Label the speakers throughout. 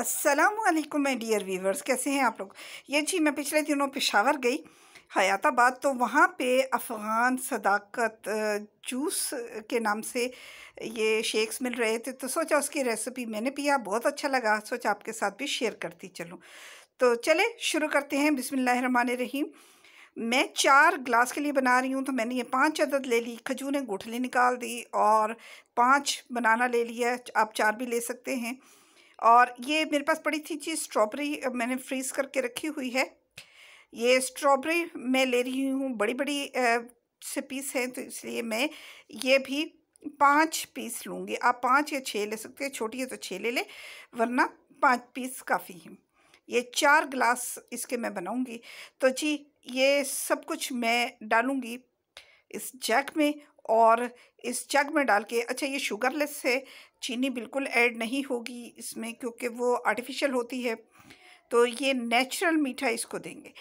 Speaker 1: असलम मैं dear viewers कैसे हैं आप लोग ये जी मैं पिछले दिनों पेशावर गई हयातबाद तो वहाँ पे अफ़गान सदाकत जूस के नाम से ये शेक्स मिल रहे थे तो सोचा उसकी रेसिपी मैंने पिया बहुत अच्छा लगा सोचा आपके साथ भी शेयर करती चलूँ तो चले शुरू करते हैं बिसमिल्ल रहीम मैं चार ग्लास के लिए बना रही हूँ तो मैंने ये पांच अदद ले ली खजूरें गुठली निकाल दी और पांच बनाना ले लिया आप चार भी ले सकते हैं और ये मेरे पास पड़ी थी चीज़ स्ट्रॉबेरी मैंने फ्रीज़ करके रखी हुई है ये स्ट्रॉबेरी मैं ले रही हूँ बड़ी बड़ी से पीस हैं तो इसलिए मैं ये भी पाँच पीस लूँगी आप पाँच या छः ले सकते हैं छोटी है तो छः ले लें वरना पाँच पीस काफ़ी हैं ये चार ग्लास इसके मैं बनाऊँगी तो जी ये सब कुछ मैं डालूँगी इस जैक में और इस जग में डाल के अच्छा ये शुगरलेस है चीनी बिल्कुल ऐड नहीं होगी इसमें क्योंकि वो आर्टिफिशियल होती है तो ये नेचुरल मीठा इसको देंगे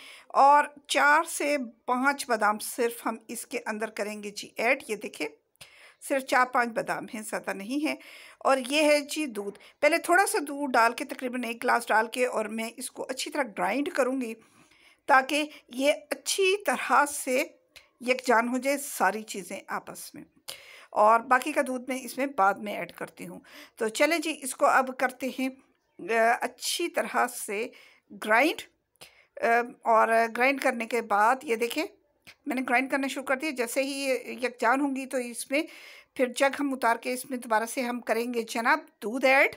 Speaker 1: और चार से पाँच बादाम सिर्फ हम इसके अंदर करेंगे जी ऐड ये देखें सिर्फ चार पांच बादाम हैं ज़्यादा नहीं है और ये है जी दूध पहले थोड़ा सा दूध डाल के तकरीबन एक गिलास डाल के और मैं इसको अच्छी तरह ग्राइंड करूँगी ताकि ये अच्छी तरह से यकजान हो जाए सारी चीज़ें आपस में और बाकी का दूध मैं इसमें बाद में ऐड करती हूँ तो चले जी इसको अब करते हैं अच्छी तरह से ग्राइंड और ग्राइंड करने के बाद ये देखें मैंने ग्राइंड करना शुरू कर दिया जैसे ही ये यकजान होंगी तो इसमें फिर जग हम उतार के इसमें दोबारा से हम करेंगे जनाब दूध ऐड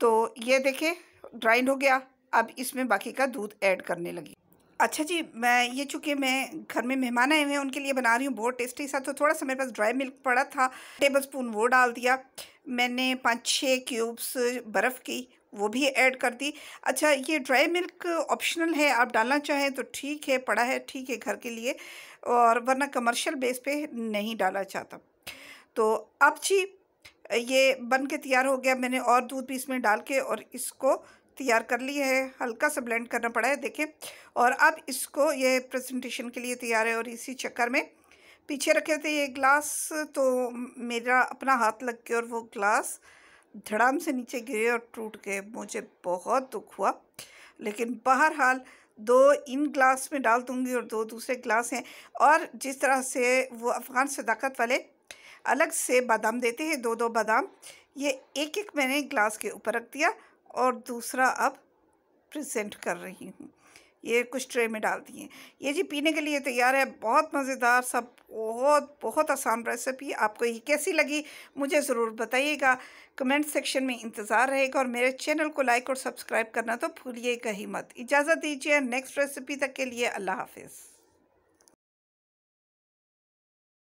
Speaker 1: तो ये देखें ग्राइंड हो गया अब इसमें बाकी का दूध ऐड करने लगी अच्छा जी मैं ये चूँकि मैं घर में मेहमान आए हुए हैं उनके लिए बना रही हूँ बहुत टेस्टी सा तो थोड़ा सा मेरे पास ड्राई मिल्क पड़ा था टेबल स्पून वो डाल दिया मैंने पाँच छः क्यूब्स बर्फ़ की वो भी ऐड कर दी अच्छा ये ड्राई मिल्क ऑप्शनल है आप डालना चाहें तो ठीक है पड़ा है ठीक है घर के लिए और वरना कमर्शियल बेस पे नहीं डाला चाहता तो अब जी ये बन के तैयार हो गया मैंने और दूध भी इसमें डाल के और इसको तैयार कर ली है हल्का सा ब्लेंड करना पड़ा है देखें और अब इसको ये प्रेजेंटेशन के लिए तैयार है और इसी चक्कर में पीछे रखे थे ये ग्लास तो मेरा अपना हाथ लग के और वो ग्लास धड़ाम से नीचे गिरे और टूट गए मुझे बहुत दुख हुआ लेकिन बहरहाल दो इन ग्लास में डाल दूँगी और दो दूसरे ग्लास हैं और जिस तरह से वो अफ़गान सदाकत वाले अलग से बादाम देते हैं दो दो बादाम ये एक एक मैंने ग्लास के ऊपर रख दिया और दूसरा अब प्रेजेंट कर रही हूँ ये कुछ ट्रे में डाल दिए ये जी पीने के लिए तैयार है बहुत मज़ेदार सब बहुत बहुत आसान रेसिपी आपको ये कैसी लगी मुझे ज़रूर बताइएगा कमेंट सेक्शन में इंतज़ार रहेगा और मेरे चैनल को लाइक और सब्सक्राइब करना तो भूलिएगा ही मत इजाज़त दीजिए नेक्स्ट रेसिपी तक के लिए अल्लाह हाफिज़